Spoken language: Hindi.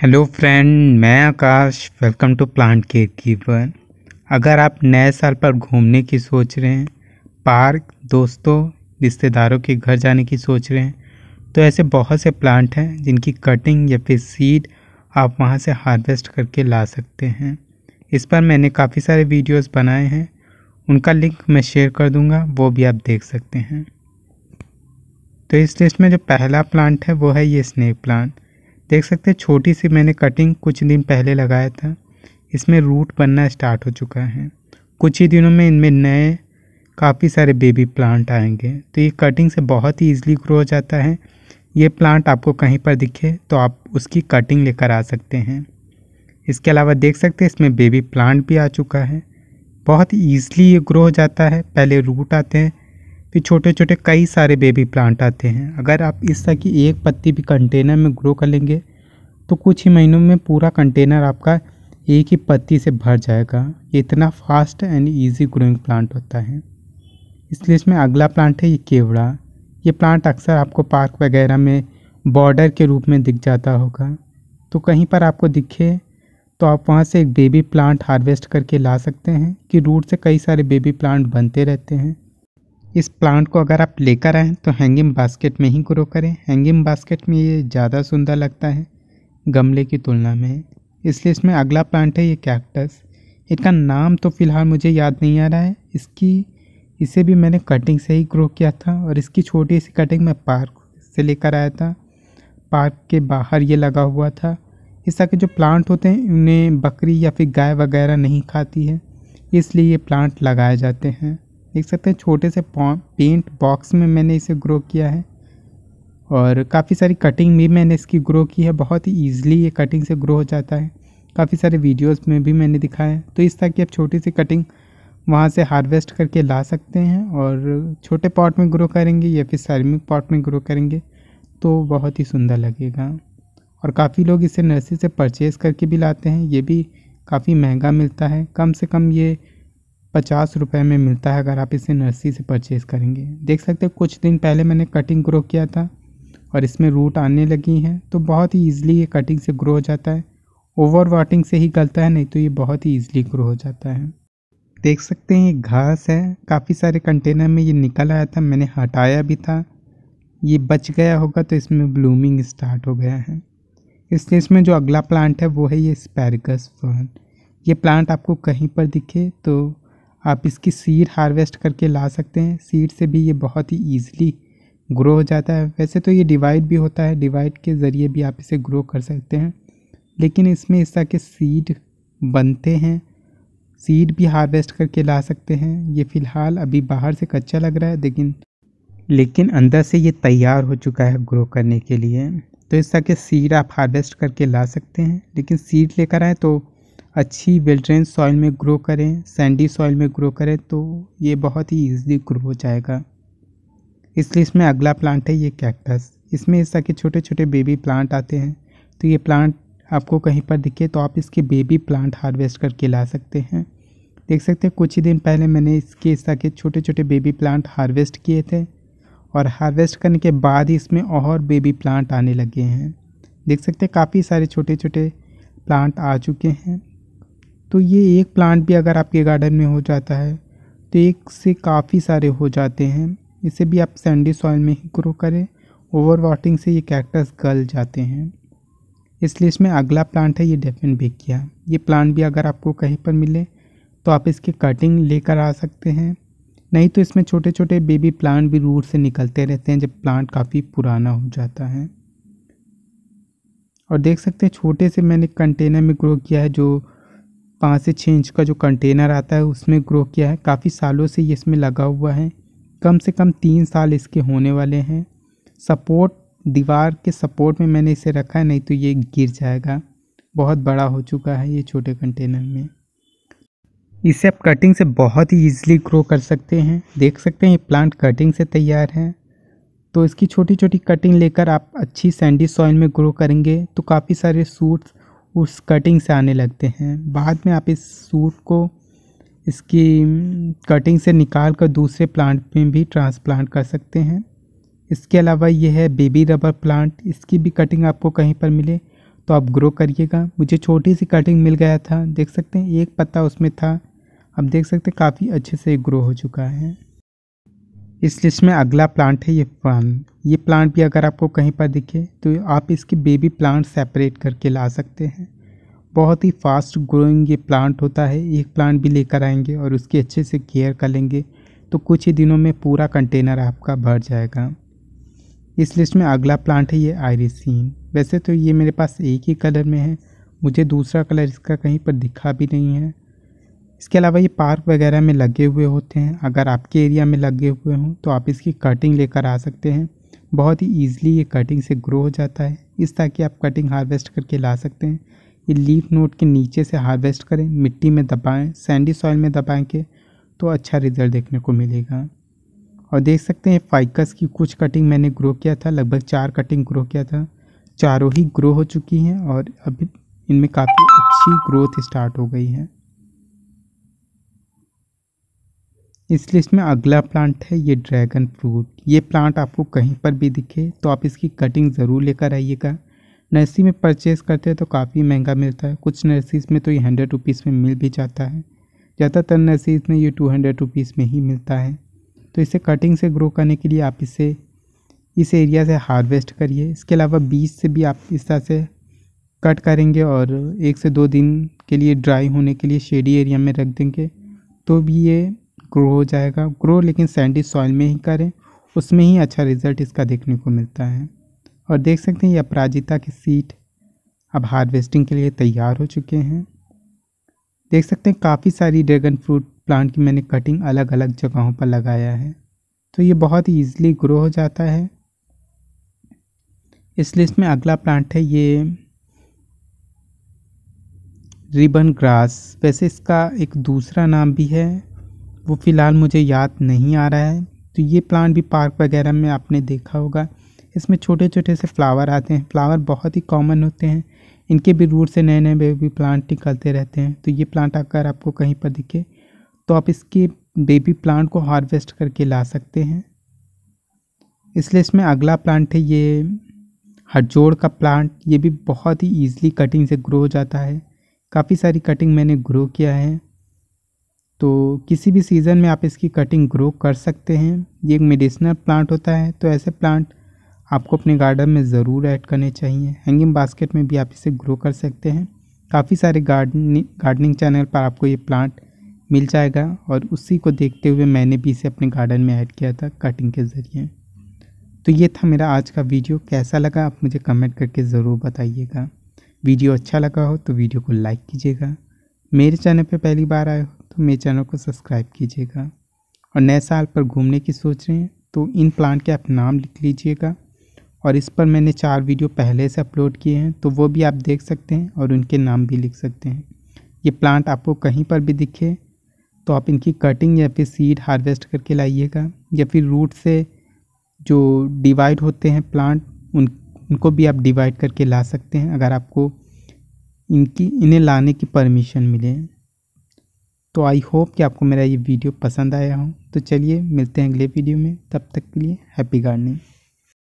हेलो फ्रेंड मैं Akash welcome to plant care keeper अगर आप नए साल पर घूमने की सोच रहे हैं पार्क दोस्तों रिश्तेदारों के घर जाने की सोच रहे हैं तो ऐसे बहुत से प्लांट हैं जिनकी कटिंग या फिर सीड आप वहां से हार्वेस्ट करके ला सकते हैं इस पर मैंने काफ़ी सारे वीडियोस बनाए हैं उनका लिंक मैं शेयर कर दूंगा वो भी आप देख सकते हैं तो इस लिस्ट में जो पहला प्लांट है वो है ये स्नेक प्लांट देख सकते हैं छोटी सी मैंने कटिंग कुछ दिन पहले लगाया था इसमें रूट बनना स्टार्ट हो चुका है कुछ ही दिनों में इनमें नए काफ़ी सारे बेबी प्लांट आएंगे तो ये कटिंग से बहुत ही ईजिली ग्रो हो जाता है ये प्लांट आपको कहीं पर दिखे तो आप उसकी कटिंग लेकर आ सकते हैं इसके अलावा देख सकते हैं इसमें बेबी प्लांट भी आ चुका है बहुत ईज़ली ये ग्रो हो जाता है पहले रूट आते हैं भी छोटे छोटे कई सारे बेबी प्लांट आते हैं अगर आप इस तरह की एक पत्ती भी कंटेनर में ग्रो कर लेंगे तो कुछ ही महीनों में पूरा कंटेनर आपका एक ही पत्ती से भर जाएगा ये इतना fast and easy growing plant होता है इसलिए इसमें अगला प्लांट है ये केवड़ा ये प्लांट अक्सर आपको पार्क वगैरह में बॉर्डर के रूप में दिख जाता होगा तो कहीं पर आपको दिखे तो आप वहाँ से एक बेबी प्लांट हार्वेस्ट करके ला सकते हैं कि रूट से कई सारे बेबी प्लांट बनते रहते हैं इस प्लांट को अगर आप लेकर आएँ तो हैंगिंग बास्केट में ही ग्रो करें हैंगिंग बास्केट में ये ज़्यादा सुंदर लगता है गमले की तुलना में इसलिए इसमें अगला प्लांट है ये कैक्टस इसका नाम तो फ़िलहाल मुझे याद नहीं आ रहा है इसकी इसे भी मैंने कटिंग से ही ग्रो किया था और इसकी छोटी सी कटिंग मैं पार्क से लेकर आया था पार्क के बाहर ये लगा हुआ था इस तरह के जो प्लांट होते हैं इन्हें बकरी या फिर गाय वगैरह नहीं खाती है इसलिए ये प्लांट लगाए जाते हैं देख सकते हैं छोटे से पेंट बॉक्स में मैंने इसे ग्रो किया है और काफ़ी सारी कटिंग भी मैंने इसकी ग्रो की है बहुत ही ईजिली ये कटिंग से ग्रो हो जाता है काफ़ी सारे वीडियोस में भी मैंने दिखाया है तो इस तरह की आप छोटी सी कटिंग वहाँ से हार्वेस्ट करके ला सकते हैं और छोटे पॉट में ग्रो करेंगे या फिर सैरमिक पॉट में ग्रो करेंगे तो बहुत ही सुंदर लगेगा और काफ़ी लोग इसे नर्सरी से परचेज़ करके भी लाते हैं ये भी काफ़ी महंगा मिलता है कम से कम ये पचास रुपये में मिलता है अगर आप इसे नर्सरी से परचेज़ करेंगे देख सकते हैं कुछ दिन पहले मैंने कटिंग ग्रो किया था और इसमें रूट आने लगी हैं तो बहुत ही ईजिली ये कटिंग से ग्रो हो जाता है ओवर वाटिंग से ही गलता है नहीं तो ये बहुत ही ईजिली ग्रो हो जाता है देख सकते हैं ये घास है काफ़ी सारे कंटेनर में ये निकल आया था मैंने हटाया भी था ये बच गया होगा तो इसमें ब्लूमिंग स्टार्ट हो गया है इसलिए इसमें जो अगला प्लांट है वो है ये स्पैरगस फर्न ये प्लांट आपको कहीं पर दिखे तो आप इसकी सीड हार्वेस्ट करके ला सकते हैं सीड से भी ये बहुत ही ईजिली ग्रो हो जाता है वैसे तो ये डिवाइड भी होता है डिवाइड के ज़रिए भी आप इसे ग्रो कर सकते हैं लेकिन इसमें इस तरह के सीड बनते हैं सीड भी हार्वेस्ट करके ला सकते हैं ये फ़िलहाल अभी बाहर से कच्चा लग रहा है लेकिन लेकिन अंदर से ये तैयार हो चुका है ग्रो करने के लिए तो इस तरह के सीड आप हार्वेस्ट करके ला सकते हैं लेकिन सीड लेकर आए तो अच्छी वेल सॉइल में ग्रो करें सैंडी सॉइल में ग्रो करें तो ये बहुत ही ईजिली ग्रो हो जाएगा इसलिए इसमें अगला प्लांट है ये कैक्टस इसमें इस तरह के छोटे छोटे बेबी प्लांट आते हैं तो ये प्लांट आपको कहीं पर दिखे तो आप इसके बेबी प्लांट हार्वेस्ट करके ला सकते हैं देख सकते हैं कुछ ही दिन पहले मैंने इसके इस तरह के छोटे छोटे बेबी प्लांट हार्वेस्ट किए थे और हार्वेस्ट करने के बाद ही इसमें और बेबी प्लांट आने लगे हैं देख सकते हैं काफ़ी सारे छोटे छोटे प्लांट आ चुके हैं तो ये एक प्लांट भी अगर आपके गार्डन में हो जाता है तो एक से काफ़ी सारे हो जाते हैं इसे भी आप सैंडी सॉइल में ही ग्रो करें ओवर वाटिंग से ये कैक्टस गल जाते हैं इसलिए इसमें अगला प्लांट है ये डेफिन बेकिया ये प्लांट भी अगर आपको कहीं पर मिले तो आप इसकी कटिंग लेकर आ सकते हैं नहीं तो इसमें छोटे छोटे बेबी प्लांट भी रूट से निकलते रहते हैं जब प्लांट काफ़ी पुराना हो जाता है और देख सकते हैं छोटे से मैंने कंटेनर में ग्रो किया है जो पाँच से छः इंच का जो कंटेनर आता है उसमें ग्रो किया है काफ़ी सालों से ये इसमें लगा हुआ है कम से कम तीन साल इसके होने वाले हैं सपोर्ट दीवार के सपोर्ट में मैंने इसे रखा है नहीं तो ये गिर जाएगा बहुत बड़ा हो चुका है ये छोटे कंटेनर में इसे आप कटिंग से बहुत ही ईजिली ग्रो कर सकते हैं देख सकते हैं ये प्लांट कटिंग से तैयार है तो इसकी छोटी छोटी कटिंग लेकर आप अच्छी सैंडी सॉइल में ग्रो करेंगे तो काफ़ी सारे सूट्स उस कटिंग से आने लगते हैं बाद में आप इस सूट को इसकी कटिंग से निकाल कर दूसरे प्लांट में भी ट्रांसप्लांट कर सकते हैं इसके अलावा यह है बेबी रबर प्लांट इसकी भी कटिंग आपको कहीं पर मिले तो आप ग्रो करिएगा मुझे छोटी सी कटिंग मिल गया था देख सकते हैं एक पत्ता उसमें था अब देख सकते हैं काफ़ी अच्छे से ग्रो हो चुका है इस लिस्ट में अगला प्लांट है ये प्लांट ये प्लांट भी अगर आपको कहीं पर दिखे तो आप इसके बेबी प्लांट सेपरेट करके ला सकते हैं बहुत ही फास्ट ग्रोइंग ये प्लांट होता है एक प्लांट भी लेकर आएंगे और उसकी अच्छे से केयर कर लेंगे तो कुछ ही दिनों में पूरा कंटेनर आपका भर जाएगा इस लिस्ट में अगला प्लांट है ये आयरिसीन वैसे तो ये मेरे पास एक ही कलर में है मुझे दूसरा कलर इसका कहीं पर दिखा भी नहीं है इसके अलावा ये पार्क वगैरह में लगे हुए होते हैं अगर आपके एरिया में लगे हुए हों तो आप इसकी कटिंग लेकर आ सकते हैं बहुत ही ईजिली ये कटिंग से ग्रो हो जाता है इस तरह की आप कटिंग हार्वेस्ट करके ला सकते हैं ये लीफ नोट के नीचे से हार्वेस्ट करें मिट्टी में दबाएं सैंडी सॉइल में के तो अच्छा रिजल्ट देखने को मिलेगा और देख सकते हैं फाइकस की कुछ कटिंग मैंने ग्रो किया था लगभग चार कटिंग ग्रो किया था चारों ही ग्रो हो चुकी हैं और अभी इनमें काफ़ी अच्छी ग्रोथ स्टार्ट हो गई है इसलिए इसमें अगला प्लांट है ये ड्रैगन फ्रूट ये प्लांट आपको कहीं पर भी दिखे तो आप इसकी कटिंग ज़रूर लेकर आइएगा नर्सरी में परचेज़ करते हैं तो काफ़ी महंगा मिलता है कुछ नर्सरीज में तो ये हंड्रेड रुपीज़ में मिल भी जाता है ज़्यादातर नर्सरीज में ये टू हंड्रेड रुपीज़ में ही मिलता है तो इसे कटिंग से ग्रो करने के लिए आप इसे इस एरिया से हार्वेस्ट करिए इसके अलावा बीज से भी आप इस तरह से कट करेंगे और एक से दो दिन के लिए ड्राई होने के लिए शेडी एरिया में रख देंगे तो भी ये ग्रो हो जाएगा ग्रो लेकिन सैंडी सॉइल में ही करें उसमें ही अच्छा रिजल्ट इसका देखने को मिलता है और देख सकते हैं ये अपराजिता की सीट अब हार्वेस्टिंग के लिए तैयार हो चुके हैं देख सकते हैं काफ़ी सारी ड्रैगन फ्रूट प्लांट की मैंने कटिंग अलग अलग जगहों पर लगाया है तो ये बहुत ही ईजिली ग्रो हो जाता है इस लिस्ट में अगला प्लांट है ये रिबन ग्रास वैसे इसका एक दूसरा नाम भी है वो फ़िलहाल मुझे याद नहीं आ रहा है तो ये प्लांट भी पार्क वगैरह में आपने देखा होगा इसमें छोटे छोटे से फ्लावर आते हैं फ्लावर बहुत ही कॉमन होते हैं इनके भी रूट से नए नए बेबी प्लांट निकलते रहते हैं तो ये प्लांट अगर आपको कहीं पर दिखे तो आप इसके बेबी प्लांट को हार्वेस्ट करके ला सकते हैं इसलिए इसमें अगला प्लांट है ये हरजोड़ का प्लांट ये भी बहुत ही ईजिली कटिंग से ग्रो हो जाता है काफ़ी सारी कटिंग मैंने ग्रो किया है तो किसी भी सीज़न में आप इसकी कटिंग ग्रो कर सकते हैं ये एक मेडिसिनल प्लांट होता है तो ऐसे प्लांट आपको अपने गार्डन में ज़रूर ऐड करने चाहिए हैंगिंग बास्केट में भी आप इसे ग्रो कर सकते हैं काफ़ी सारे गार्डनिंग गार्डनिंग चैनल पर आपको ये प्लांट मिल जाएगा और उसी को देखते हुए मैंने भी इसे अपने गार्डन में ऐड किया था कटिंग के ज़रिए तो ये था मेरा आज का वीडियो कैसा लगा आप मुझे कमेंट करके ज़रूर बताइएगा वीडियो अच्छा लगा हो तो वीडियो को लाइक कीजिएगा मेरे चैनल पर पहली बार आए हो तो मेरे चैनल को सब्सक्राइब कीजिएगा और नए साल पर घूमने की सोच रहे हैं तो इन प्लांट के आप नाम लिख लीजिएगा और इस पर मैंने चार वीडियो पहले से अपलोड किए हैं तो वो भी आप देख सकते हैं और उनके नाम भी लिख सकते हैं ये प्लांट आपको कहीं पर भी दिखे तो आप इनकी कटिंग या फिर सीड हार्वेस्ट करके लाइएगा या फिर रूट से जो डिवाइड होते हैं प्लांट उन उनको भी आप डिवाइड करके ला सकते हैं अगर आपको इनकी इन्हें लाने की परमिशन मिले तो आई होप कि आपको मेरा ये वीडियो पसंद आया हो तो चलिए मिलते हैं अगले वीडियो में तब तक के लिए हैप्पी गार्डनिंग